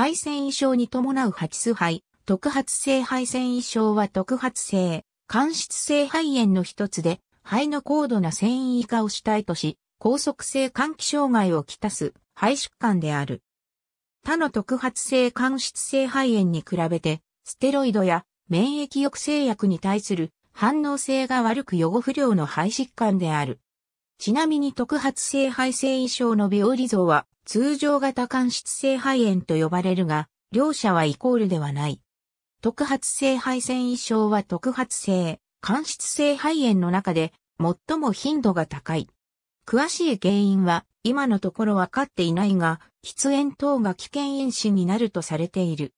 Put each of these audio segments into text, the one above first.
肺繊異症に伴うハチス肺、特発性肺繊維症は特発性、間質性肺炎の一つで、肺の高度な繊維化を主体とし、高速性換気障害をきたす肺疾患である。他の特発性間質性肺炎に比べて、ステロイドや免疫抑制薬に対する反応性が悪く予後不良の肺疾患である。ちなみに特発性肺繊維症の病理像は通常型間質性肺炎と呼ばれるが、両者はイコールではない。特発性肺腺異症は特発性、間質性肺炎の中で最も頻度が高い。詳しい原因は今のところ分かっていないが、喫煙等が危険因子になるとされている。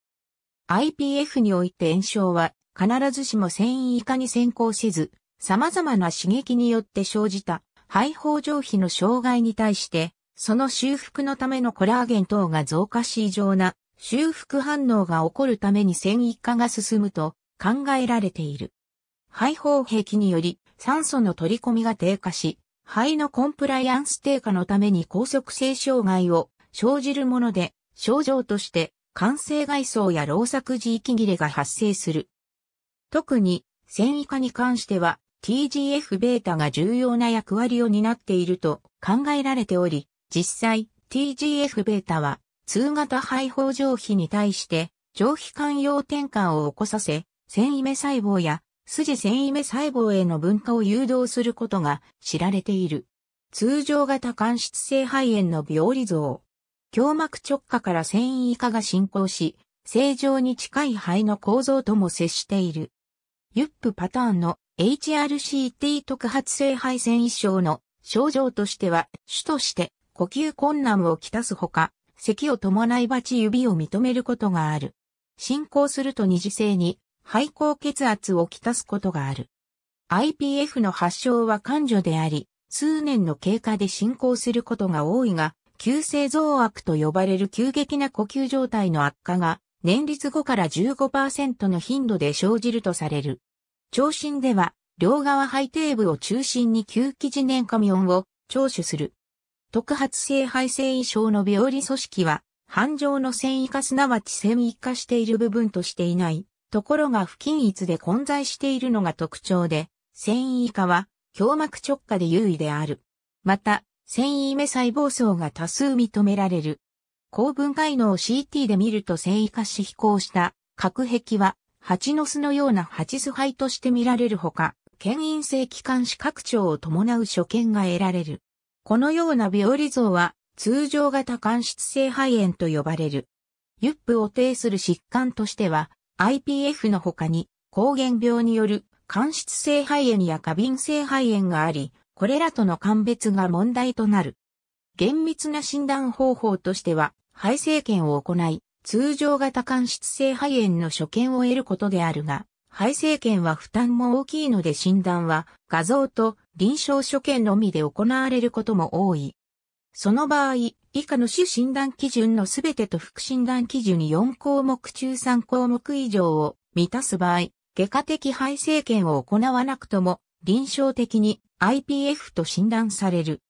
IPF において炎症は必ずしも繊維以下に先行せず、様々な刺激によって生じた肺胞上皮の障害に対してその修復のためのコラーゲン等が増加し異常な修復反応が起こるために繊維化が進むと考えられている。肺胞壁により酸素の取り込みが低下し、肺のコンプライアンス低下のために高速性障害を生じるもので、症状として感性外装や老作時息切れが発生する。特に繊維化に関しては TGF-β が重要な役割を担っていると考えられており、実際、TGF ベータは、通型肺胞上皮に対して、上皮間用転換を起こさせ、繊維目細胞や筋繊維目細胞への分化を誘導することが知られている。通常型間質性肺炎の病理像。胸膜直下から繊維化が進行し、正常に近い肺の構造とも接している。ユップパターンの HRCT 特発性肺繊維症の症状としては、主として呼吸困難をきたすほか、咳を伴いチ指を認めることがある。進行すると二次性に肺高血圧をきたすことがある。IPF の発症は患女であり、数年の経過で進行することが多いが、急性増悪と呼ばれる急激な呼吸状態の悪化が、年率5から15%の頻度で生じるとされる。聴診では、両側肺底部を中心に吸気時年オンを聴取する。特発性肺性異症の病理組織は、半常の繊維化すなわち繊維化している部分としていない、ところが不均一で混在しているのが特徴で、繊維化は、胸膜直下で優位である。また、繊維目細胞層が多数認められる。高分解能 CT で見ると繊維化し飛行した核壁は蜂の巣のような蜂巣肺として見られるほか、牽引性気管支拡張を伴う所見が得られる。このような病理像は通常型間質性肺炎と呼ばれる。ユップを呈する疾患としては IPF の他に抗原病による間質性肺炎や過敏性肺炎があり、これらとの鑑別が問題となる。厳密な診断方法としては、肺生検を行い、通常型間質性肺炎の所見を得ることであるが、肺生検は負担も大きいので診断は画像と臨床所見のみで行われることも多い。その場合、以下の主診断基準のすべてと副診断基準に4項目中3項目以上を満たす場合、外科的肺生検を行わなくとも、臨床的に IPF と診断される。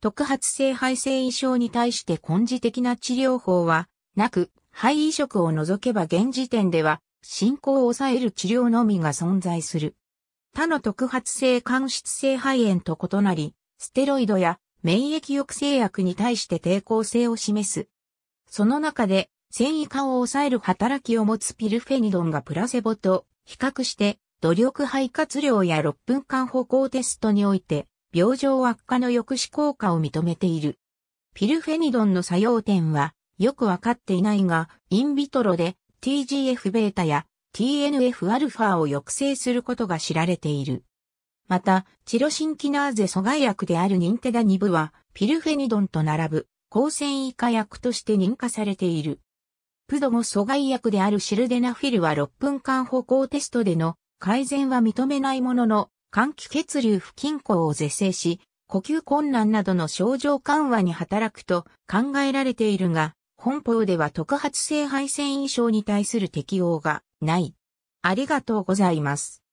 特発性肺性異症に対して根治的な治療法は、なく、肺移植を除けば現時点では、進行を抑える治療のみが存在する。他の特発性間質性肺炎と異なり、ステロイドや免疫抑制薬に対して抵抗性を示す。その中で、繊維化を抑える働きを持つピルフェニドンがプラセボと比較して、努力肺活量や6分間歩行テストにおいて、病状悪化の抑止効果を認めている。ピルフェニドンの作用点は、よくわかっていないが、インビトロで TGF-β や TNFα を抑制することが知られている。また、チロシンキナーゼ阻害薬であるニンテダニブは、ピルフェニドンと並ぶ、抗戦。以下薬として認可されている。プドも阻害薬であるシルデナフィルは6分間歩行テストでの改善は認めないものの、換気血流不均衡を是正し、呼吸困難などの症状緩和に働くと考えられているが、本法では特発性肺腺維症に対する適応がない。ありがとうございます。